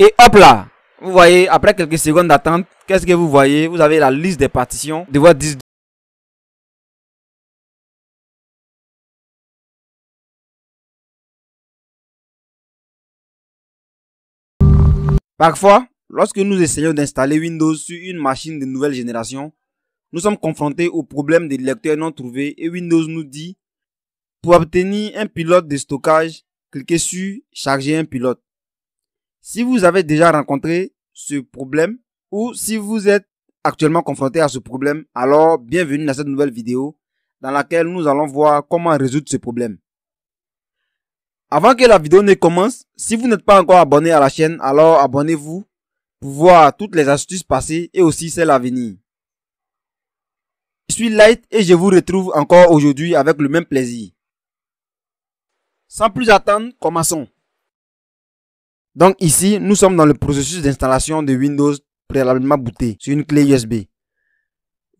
Et hop là, vous voyez, après quelques secondes d'attente, qu'est-ce que vous voyez Vous avez la liste des partitions de votre 10. Parfois, lorsque nous essayons d'installer Windows sur une machine de nouvelle génération, nous sommes confrontés au problème des lecteurs non trouvés et Windows nous dit pour obtenir un pilote de stockage, cliquez sur Charger un pilote. Si vous avez déjà rencontré ce problème ou si vous êtes actuellement confronté à ce problème, alors bienvenue dans cette nouvelle vidéo dans laquelle nous allons voir comment résoudre ce problème. Avant que la vidéo ne commence, si vous n'êtes pas encore abonné à la chaîne, alors abonnez-vous pour voir toutes les astuces passées et aussi celles à venir. Je suis Light et je vous retrouve encore aujourd'hui avec le même plaisir. Sans plus attendre, commençons. Donc ici, nous sommes dans le processus d'installation de Windows préalablement booté sur une clé USB.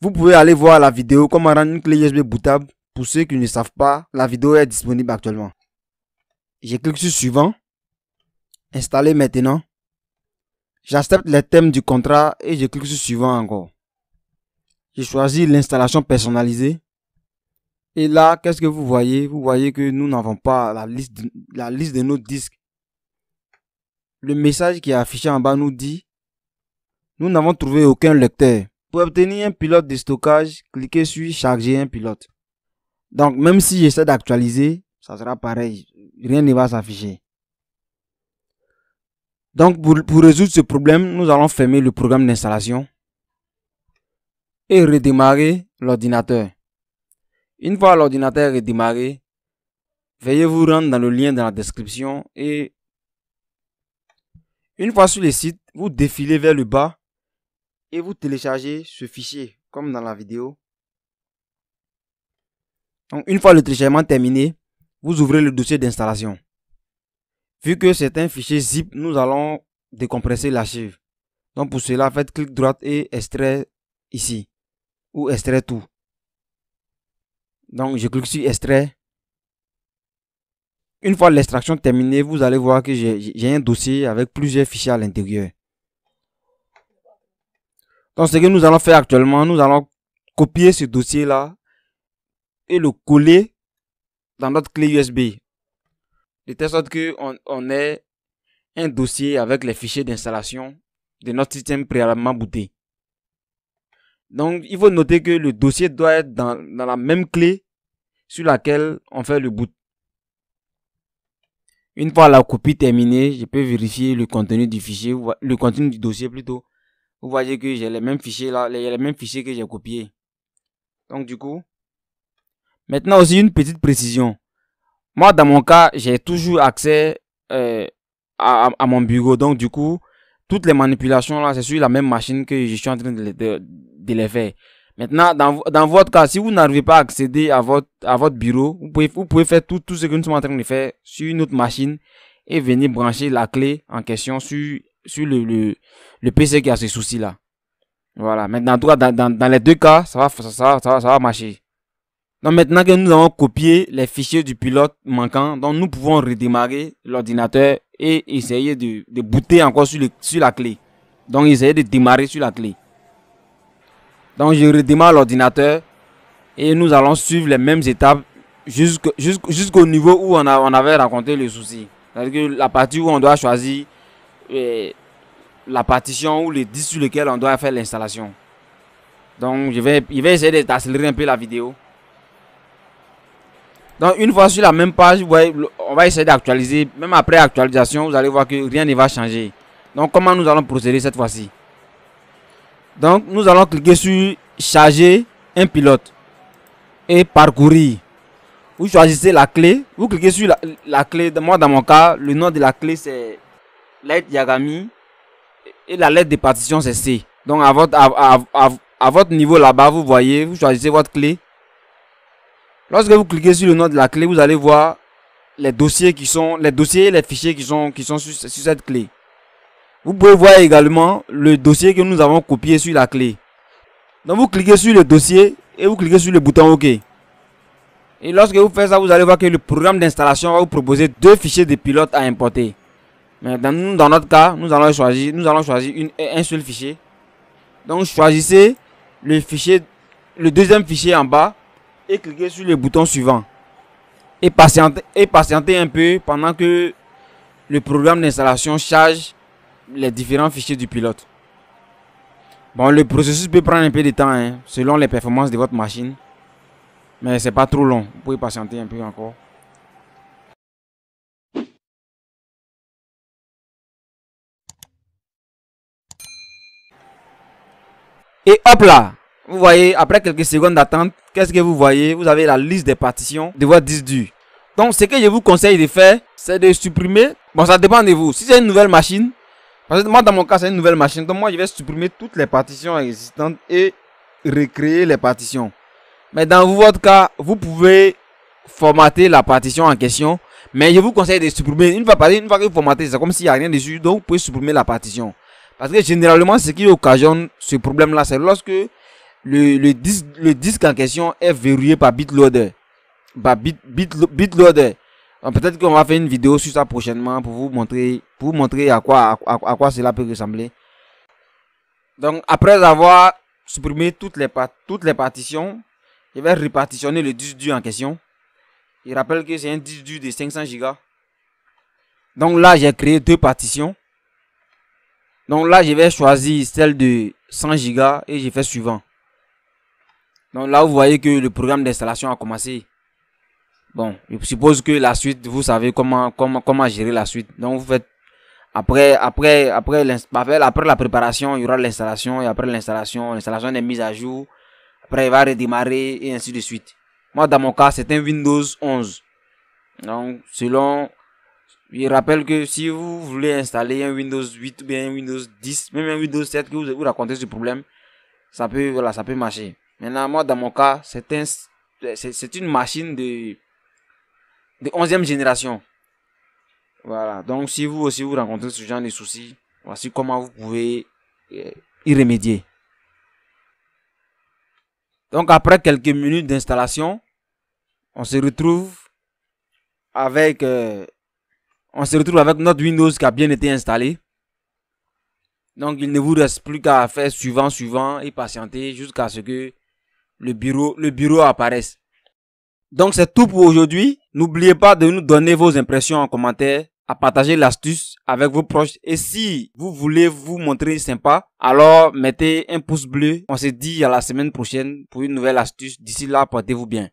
Vous pouvez aller voir la vidéo comment rendre une clé USB bootable. Pour ceux qui ne savent pas, la vidéo est disponible actuellement. Je clique sur suivant. Installer maintenant. J'accepte les thèmes du contrat et je clique sur suivant encore. Je choisis l'installation personnalisée. Et là, qu'est-ce que vous voyez Vous voyez que nous n'avons pas la liste, la liste de nos disques le message qui est affiché en bas nous dit Nous n'avons trouvé aucun lecteur. Pour obtenir un pilote de stockage, cliquez sur Charger un pilote. Donc, même si j'essaie d'actualiser, ça sera pareil. Rien ne va s'afficher. Donc, pour, pour, résoudre ce problème, nous allons fermer le programme d'installation et redémarrer l'ordinateur. Une fois l'ordinateur redémarré, veuillez vous rendre dans le lien dans la description et une fois sur le site, vous défilez vers le bas et vous téléchargez ce fichier comme dans la vidéo. Donc une fois le téléchargement terminé, vous ouvrez le dossier d'installation. Vu que c'est un fichier zip, nous allons décompresser l'archive. Donc pour cela, faites clic droit et extrait ici ou extrait tout. Donc je clique sur extrait une fois l'extraction terminée, vous allez voir que j'ai un dossier avec plusieurs fichiers à l'intérieur. Donc ce que nous allons faire actuellement, nous allons copier ce dossier-là et le coller dans notre clé USB. De telle sorte qu'on on ait un dossier avec les fichiers d'installation de notre système préalablement booté. Donc il faut noter que le dossier doit être dans, dans la même clé sur laquelle on fait le boot. Une fois la copie terminée, je peux vérifier le contenu du fichier, le contenu du dossier plutôt. Vous voyez que j'ai les mêmes fichiers là, les, mêmes fichiers que j'ai copiés. Donc du coup, maintenant aussi une petite précision. Moi dans mon cas, j'ai toujours accès euh, à, mon bureau. Donc du coup, toutes les manipulations là, c'est sur la même machine que je suis en train de les faire. Maintenant, dans, votre cas, si vous n'arrivez pas à accéder à votre, à votre bureau, vous pouvez, vous pouvez faire tout, tout ce que nous sommes en train de faire sur une autre machine et venir brancher la clé en question sur, sur le, le, PC qui a ce souci-là. Voilà. Maintenant, dans, dans, dans, les deux cas, ça va, va marcher. Donc maintenant que nous avons copié les fichiers du pilote manquant, donc nous pouvons redémarrer l'ordinateur et essayer de, de booter encore sur, sur la clé. Donc essayer de démarrer sur la clé. Donc je redémarre l'ordinateur et nous allons suivre les mêmes étapes jusqu'au niveau où on, avait rencontré le souci. C'est-à-dire que la partie où on doit choisir euh, la partition ou le disque sur lequel on doit faire l'installation. Donc je vais, essayer d'accélérer un peu la vidéo. Donc une fois sur la même page, on va essayer d'actualiser. Même après actualisation, vous allez voir que rien ne va changer. Donc comment nous allons procéder cette fois-ci donc nous allons cliquer sur charger un pilote et parcourir. Vous choisissez la clé, vous cliquez sur la, clé, moi dans mon cas, le nom de la clé c'est lettre Yagami et la lettre de partition c'est C. Donc à votre, niveau là-bas, vous voyez, vous choisissez votre clé. Lorsque vous cliquez sur le nom de la clé, vous allez voir les dossiers qui sont, les dossiers et les fichiers qui sont, qui sont sur cette clé. Vous pouvez voir également le dossier que nous avons copié sur la clé. Donc vous cliquez sur le dossier et vous cliquez sur le bouton OK. Et lorsque vous faites ça, vous allez voir que le programme d'installation va vous proposer deux fichiers de pilote à importer. Mais dans, notre cas, nous allons choisir, un seul fichier. Donc choisissez le deuxième fichier en bas et cliquez sur le bouton suivant. Et et patientez un peu pendant que le programme d'installation charge les différents fichiers du pilote. Bon, le processus peut prendre un peu de temps, hein, selon les performances de votre machine. Mais c'est pas trop long. Vous pouvez patienter un peu encore. Et hop là Vous voyez, après quelques secondes d'attente, qu'est-ce que vous voyez Vous avez la liste des partitions de votre disque dur. Donc, ce que je vous conseille de faire, c'est de supprimer. Bon, ça dépend de vous. Si c'est une nouvelle machine, parce que moi, dans mon cas, c'est une nouvelle machine. Donc, moi, je vais supprimer toutes les partitions existantes et recréer les partitions. Mais dans votre cas, vous pouvez formater la partition en question. Mais je vous conseille de supprimer. Une fois, une fois que vous formatez, c'est comme s'il n'y a rien dessus. Donc, vous pouvez supprimer la partition. Parce que généralement, ce qui occasionne ce problème-là, c'est lorsque le, le, disque, le disque en question est verrouillé par BitLoader. Bit, ah, peut-être qu'on va faire une vidéo sur ça prochainement pour vous montrer, pour montrer à quoi, à, quoi cela peut ressembler. Donc, après avoir supprimé toutes les, toutes les partitions, je vais répartitionner le disque dur en question. Je rappelle que c'est un disque dur de 500 Go. Donc là, j'ai créé deux partitions. Donc là, je vais choisir celle de 100 Go et je fais suivant. Donc là, vous voyez que le programme d'installation a commencé. Bon, je suppose que la suite, vous savez comment, comment, comment gérer la suite. Donc, vous faites, après, après, après, après la préparation, il y aura l'installation, et après l'installation, l'installation des mises à jour. Après, il va redémarrer, et ainsi de suite. Moi, dans mon cas, c'est un Windows 11. Donc, selon, il rappelle que si vous voulez installer un Windows 8 ou bien un Windows 10, même un Windows 7 que vous, vous racontez ce problème, ça peut, voilà, ça peut marcher. Maintenant, moi, dans mon cas, c'est un, c'est une machine de, de 11e génération. Voilà. Donc, si vous aussi vous rencontrez ce genre de soucis, voici comment vous pouvez euh, y remédier. Donc, après quelques minutes d'installation, on se retrouve avec, euh, on se retrouve avec notre Windows qui a bien été installé. Donc, il ne vous reste plus qu'à faire suivant, suivant et patienter jusqu'à ce que le bureau, le bureau apparaisse. Donc c'est tout pour aujourd'hui. N'oubliez pas de nous donner vos impressions en commentaire, à partager l'astuce avec vos proches. Et si vous voulez vous montrer sympa, alors mettez un pouce bleu. On se dit à la semaine prochaine pour une nouvelle astuce. D'ici là, portez-vous bien.